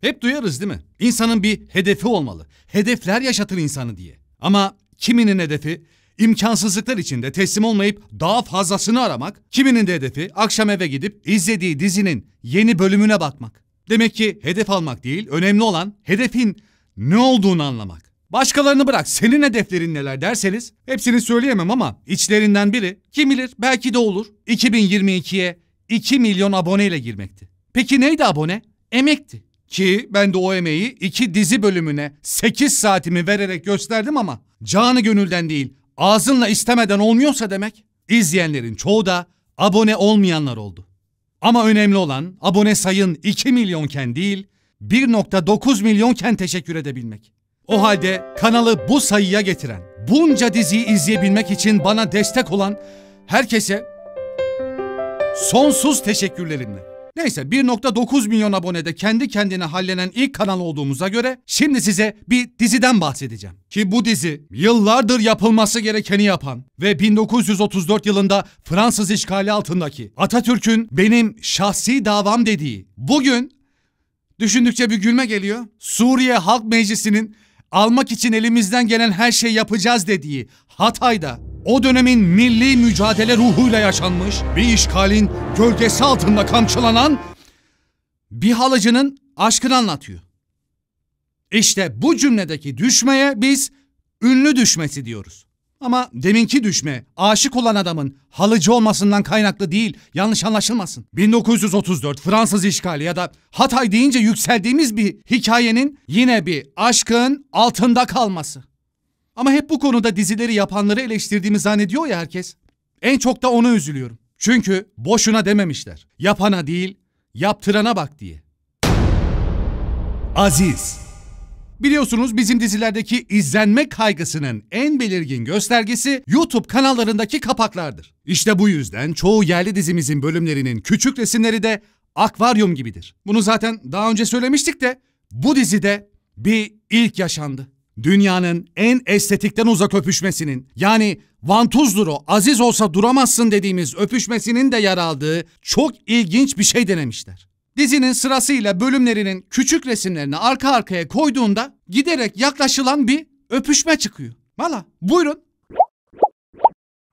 Hep duyarız değil mi? İnsanın bir hedefi olmalı. Hedefler yaşatır insanı diye. Ama kiminin hedefi imkansızlıklar içinde teslim olmayıp daha fazlasını aramak, kiminin de hedefi akşam eve gidip izlediği dizinin yeni bölümüne bakmak. Demek ki hedef almak değil, önemli olan hedefin ne olduğunu anlamak. Başkalarını bırak senin hedeflerin neler derseniz hepsini söyleyemem ama içlerinden biri kim bilir belki de olur 2022'ye 2 milyon aboneyle girmekti. Peki neydi abone? Emekti. Ki ben de o emeği iki dizi bölümüne 8 saatimi vererek gösterdim ama canı gönülden değil ağzınla istemeden olmuyorsa demek izleyenlerin çoğu da abone olmayanlar oldu. Ama önemli olan abone sayın 2 milyonken değil 1.9 milyonken teşekkür edebilmek. O halde kanalı bu sayıya getiren, bunca diziyi izleyebilmek için bana destek olan herkese sonsuz teşekkürlerimle. Neyse 1.9 milyon abonede kendi kendine hallenen ilk kanal olduğumuza göre şimdi size bir diziden bahsedeceğim. Ki bu dizi yıllardır yapılması gerekeni yapan ve 1934 yılında Fransız işgali altındaki Atatürk'ün benim şahsi davam dediği bugün düşündükçe bir gülme geliyor. Suriye Halk Meclisi'nin almak için elimizden gelen her şeyi yapacağız dediği Hatay'da o dönemin milli mücadele ruhuyla yaşanmış, bir işgalin gölgesi altında kamçılanan bir halıcının aşkını anlatıyor. İşte bu cümledeki düşmeye biz ünlü düşmesi diyoruz. Ama deminki düşme aşık olan adamın halıcı olmasından kaynaklı değil yanlış anlaşılmasın. 1934 Fransız işgali ya da Hatay deyince yükseldiğimiz bir hikayenin yine bir aşkın altında kalması. Ama hep bu konuda dizileri yapanları eleştirdiğimi zannediyor ya herkes. En çok da ona üzülüyorum. Çünkü boşuna dememişler. Yapana değil, yaptırana bak diye. Aziz Biliyorsunuz bizim dizilerdeki izlenme kaygısının en belirgin göstergesi YouTube kanallarındaki kapaklardır. İşte bu yüzden çoğu yerli dizimizin bölümlerinin küçük resimleri de akvaryum gibidir. Bunu zaten daha önce söylemiştik de bu dizide bir ilk yaşandı. Dünyanın en estetikten uzak öpüşmesinin yani vantuz aziz olsa duramazsın dediğimiz öpüşmesinin de yer aldığı çok ilginç bir şey denemişler. Dizinin sırasıyla bölümlerinin küçük resimlerini arka arkaya koyduğunda giderek yaklaşılan bir öpüşme çıkıyor. Valla buyurun.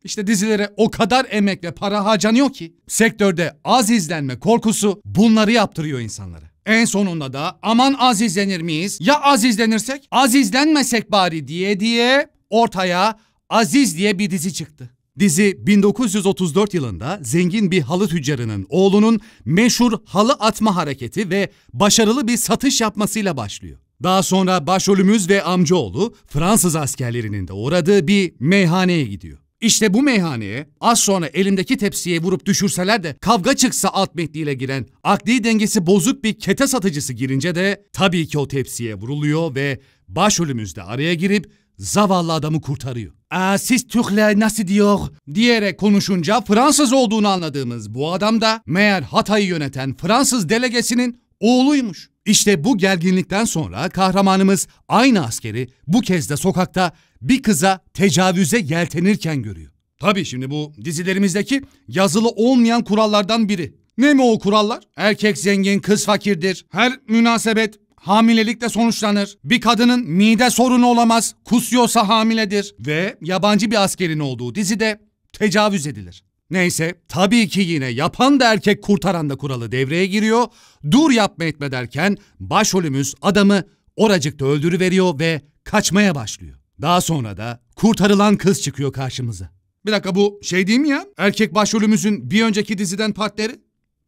İşte dizilere o kadar emek ve para harcanıyor ki sektörde az izlenme korkusu bunları yaptırıyor insanlara. En sonunda da aman azizlenir miyiz? Ya azizlenirsek? Azizlenmesek bari diye diye ortaya Aziz diye bir dizi çıktı. Dizi 1934 yılında zengin bir halı tüccarının oğlunun meşhur halı atma hareketi ve başarılı bir satış yapmasıyla başlıyor. Daha sonra başrolümüz ve amcaoğlu Fransız askerlerinin de uğradığı bir meyhaneye gidiyor. İşte bu meyhaneye az sonra elimdeki tepsiye vurup düşürseler de kavga çıksa alt metniyle giren akli dengesi bozuk bir kete satıcısı girince de tabii ki o tepsiye vuruluyor ve başrolümüz de araya girip zavallı adamı kurtarıyor. Aa, siz Türkler nasıl diyor diyerek konuşunca Fransız olduğunu anladığımız bu adam da meğer Hatay'ı yöneten Fransız delegesinin oğluymuş. İşte bu gerginlikten sonra kahramanımız aynı askeri bu kez de sokakta bir kıza tecavüze yeltenirken görüyor. Tabii şimdi bu dizilerimizdeki yazılı olmayan kurallardan biri. Ne mi o kurallar? Erkek zengin, kız fakirdir. Her münasebet hamilelikle sonuçlanır. Bir kadının mide sorunu olamaz. Kusuyorsa hamiledir. Ve yabancı bir askerin olduğu dizide tecavüz edilir. Neyse tabii ki yine yapan da erkek kurtaran da kuralı devreye giriyor. Dur yapma etme derken başrolümüz adamı oracıkta öldürüveriyor ve kaçmaya başlıyor. Daha sonra da kurtarılan kız çıkıyor karşımıza. Bir dakika bu şey değil mi ya? Erkek başrolümüzün bir önceki diziden partneri?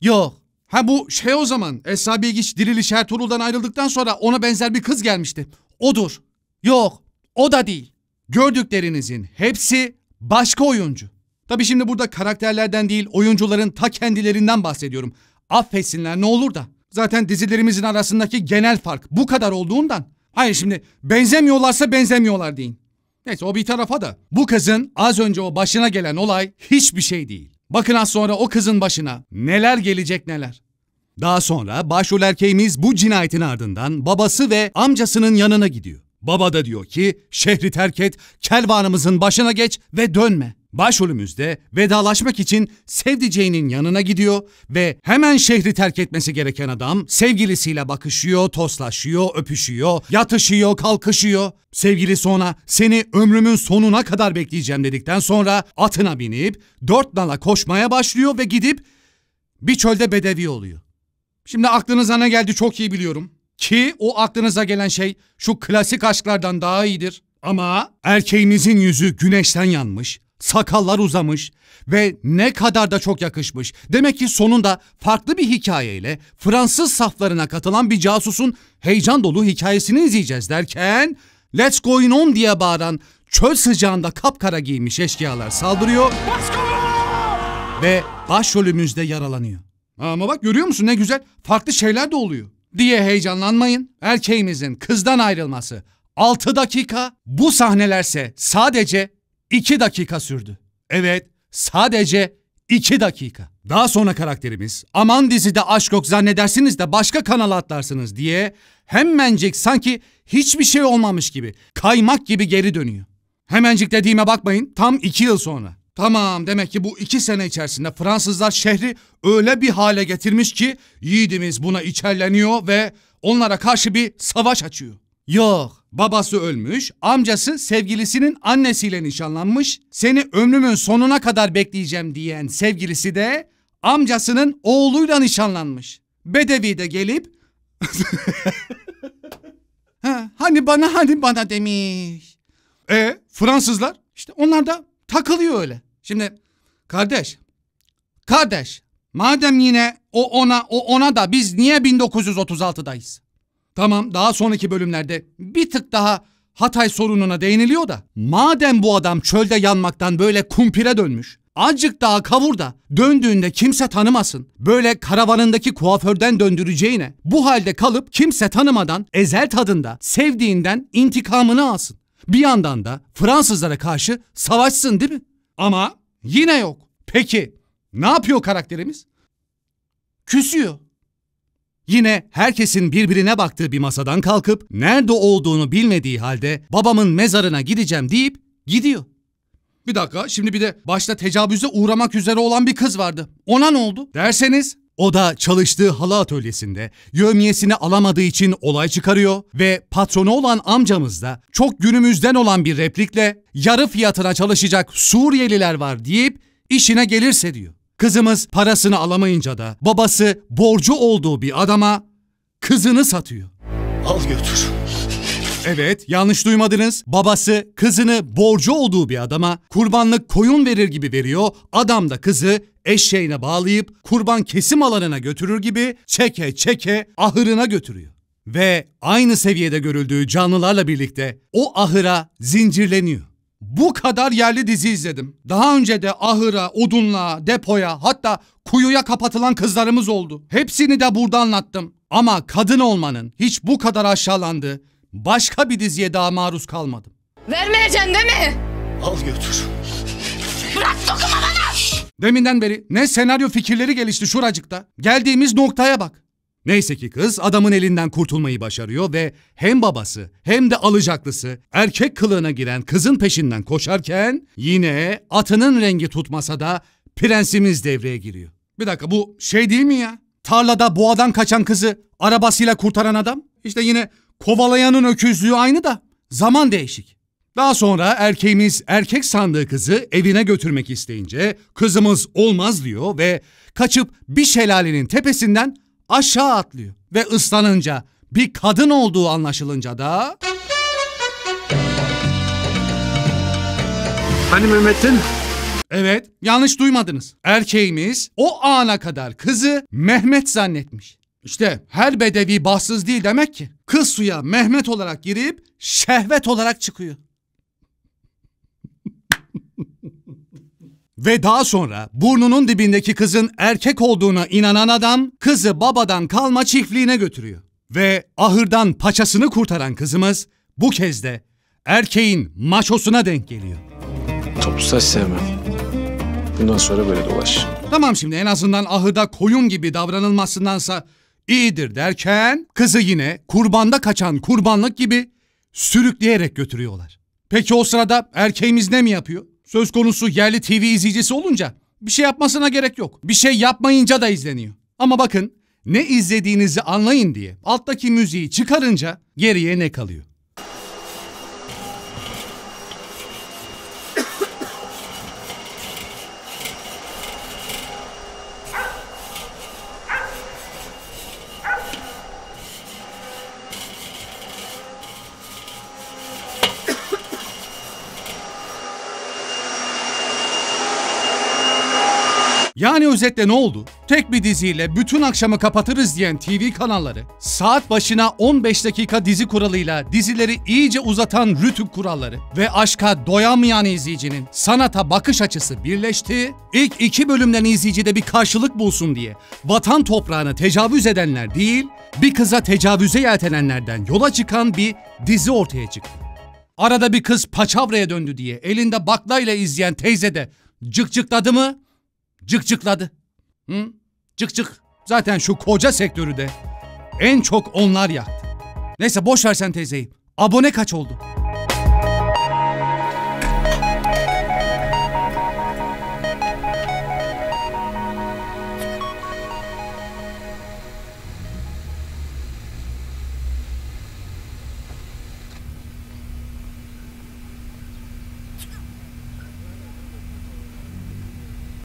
Yok. Ha bu şey o zaman Esra Bilgiç Diriliş Ertuğrul'dan ayrıldıktan sonra ona benzer bir kız gelmişti. Odur. Yok o da değil. Gördüklerinizin hepsi başka oyuncu. Tabi şimdi burada karakterlerden değil oyuncuların ta kendilerinden bahsediyorum. Affetsinler ne olur da. Zaten dizilerimizin arasındaki genel fark bu kadar olduğundan. Hayır şimdi benzemiyorlarsa benzemiyorlar deyin. Neyse o bir tarafa da. Bu kızın az önce o başına gelen olay hiçbir şey değil. Bakın az sonra o kızın başına neler gelecek neler. Daha sonra başrol erkeğimiz bu cinayetin ardından babası ve amcasının yanına gidiyor. Baba da diyor ki şehri terk et, kervanımızın başına geç ve dönme. Başrolümüzde vedalaşmak için sevdiceğinin yanına gidiyor ve hemen şehri terk etmesi gereken adam sevgilisiyle bakışıyor, toslaşıyor, öpüşüyor, yatışıyor, kalkışıyor. Sevgili sonra seni ömrümün sonuna kadar bekleyeceğim dedikten sonra atına binip dört nala koşmaya başlıyor ve gidip bir çölde bedevi oluyor. Şimdi aklınıza ne geldi çok iyi biliyorum. Ki o aklınıza gelen şey şu klasik aşklardan daha iyidir. Ama erkeğinizin yüzü güneşten yanmış, Sakallar uzamış ve ne kadar da çok yakışmış. Demek ki sonunda farklı bir hikayeyle Fransız saflarına katılan bir casusun heyecan dolu hikayesini izleyeceğiz derken Let's go in On diye bağıran çöl sıcağında kapkara giymiş eşkıyalar saldırıyor ve başrolümüzde yaralanıyor. Ama bak görüyor musun ne güzel farklı şeyler de oluyor. Diye heyecanlanmayın. Erkeğimizin kızdan ayrılması 6 dakika. Bu sahnelerse sadece 2 dakika sürdü. Evet, sadece 2 dakika. Daha sonra karakterimiz aman dizide aşk yok zannedersiniz de başka kanala atlarsınız diye hemencik sanki hiçbir şey olmamış gibi kaymak gibi geri dönüyor. Hemencik dediğime bakmayın tam 2 yıl sonra. Tamam demek ki bu iki sene içerisinde Fransızlar şehri öyle bir hale getirmiş ki yiğidimiz buna içerleniyor ve onlara karşı bir savaş açıyor. Yok. Babası ölmüş, amcası sevgilisinin annesiyle nişanlanmış. Seni ömrümün sonuna kadar bekleyeceğim diyen sevgilisi de amcasının oğluyla nişanlanmış. Bedevi de gelip ha, hani bana hani bana demiş. E Fransızlar işte onlar da takılıyor öyle. Şimdi kardeş kardeş madem yine o ona o ona da biz niye 1936'dayız? Tamam daha sonraki bölümlerde bir tık daha Hatay sorununa değiniliyor da madem bu adam çölde yanmaktan böyle kumpire dönmüş Azıcık daha kavur da döndüğünde kimse tanımasın. Böyle karavanındaki kuaförden döndüreceğine bu halde kalıp kimse tanımadan ezel tadında sevdiğinden intikamını alsın. Bir yandan da Fransızlara karşı savaşsın değil mi? Ama yine yok. Peki ne yapıyor karakterimiz? Küsüyor. Yine herkesin birbirine baktığı bir masadan kalkıp nerede olduğunu bilmediği halde babamın mezarına gideceğim deyip gidiyor. Bir dakika şimdi bir de başta tecavüze uğramak üzere olan bir kız vardı. Ona ne oldu derseniz o da çalıştığı halı atölyesinde yövmiyesini alamadığı için olay çıkarıyor ve patronu olan amcamız da çok günümüzden olan bir replikle yarı fiyatına çalışacak Suriyeliler var deyip işine gelirse diyor. Kızımız parasını alamayınca da babası borcu olduğu bir adama kızını satıyor. Al götür. Evet, yanlış duymadınız. Babası kızını borcu olduğu bir adama kurbanlık koyun verir gibi veriyor. Adam da kızı eşeğine bağlayıp kurban kesim alanına götürür gibi çeke çeke ahırına götürüyor. Ve aynı seviyede görüldüğü canlılarla birlikte o ahıra zincirleniyor bu kadar yerli dizi izledim. Daha önce de ahıra, odunla, depoya hatta kuyuya kapatılan kızlarımız oldu. Hepsini de burada anlattım. Ama kadın olmanın hiç bu kadar aşağılandığı başka bir diziye daha maruz kalmadım. Vermeyeceksin değil mi? Al götür. Bırak dokunma bana! Deminden beri ne senaryo fikirleri gelişti şuracıkta. Geldiğimiz noktaya bak. Neyse ki kız adamın elinden kurtulmayı başarıyor ve hem babası hem de alacaklısı erkek kılığına giren kızın peşinden koşarken yine atının rengi tutmasa da prensimiz devreye giriyor. Bir dakika bu şey değil mi ya? Tarlada boğadan kaçan kızı arabasıyla kurtaran adam? İşte yine kovalayanın öküzlüğü aynı da zaman değişik. Daha sonra erkeğimiz erkek sandığı kızı evine götürmek isteyince kızımız olmaz diyor ve kaçıp bir şelalenin tepesinden aşağı atlıyor ve ıslanınca bir kadın olduğu anlaşılınca da... Hani Mehmet'in? Evet yanlış duymadınız. Erkeğimiz o ana kadar kızı Mehmet zannetmiş. İşte her bedevi bahtsız değil demek ki. Kız suya Mehmet olarak girip şehvet olarak çıkıyor. Ve daha sonra burnunun dibindeki kızın erkek olduğuna inanan adam kızı babadan kalma çiftliğine götürüyor. Ve ahırdan paçasını kurtaran kızımız bu kez de erkeğin maçosuna denk geliyor. Toplu saç sevmem. Bundan sonra böyle dolaş. Tamam şimdi en azından ahırda koyun gibi davranılmasındansa iyidir derken kızı yine kurbanda kaçan kurbanlık gibi sürükleyerek götürüyorlar. Peki o sırada erkeğimiz ne mi yapıyor? Söz konusu yerli TV izleyicisi olunca bir şey yapmasına gerek yok. Bir şey yapmayınca da izleniyor. Ama bakın ne izlediğinizi anlayın diye alttaki müziği çıkarınca geriye ne kalıyor? Yani özetle ne oldu? Tek bir diziyle bütün akşamı kapatırız diyen TV kanalları saat başına 15 dakika dizi kuralıyla dizileri iyice uzatan rütük kuralları ve aşka doyamayan izleyicinin sanata bakış açısı birleşti. İlk iki bölümden izleyicide bir karşılık bulsun diye vatan toprağını tecavüz edenler değil bir kıza tecavüze yeltenenlerden yola çıkan bir dizi ortaya çıktı. Arada bir kız paçavraya döndü diye elinde baklayla izleyen teyze de cık cıkladı mı cık cıkladı. Hı? Cık cık. Zaten şu koca sektörü de en çok onlar yaktı. Neyse boş versen teyzeyi. Abone kaç oldu?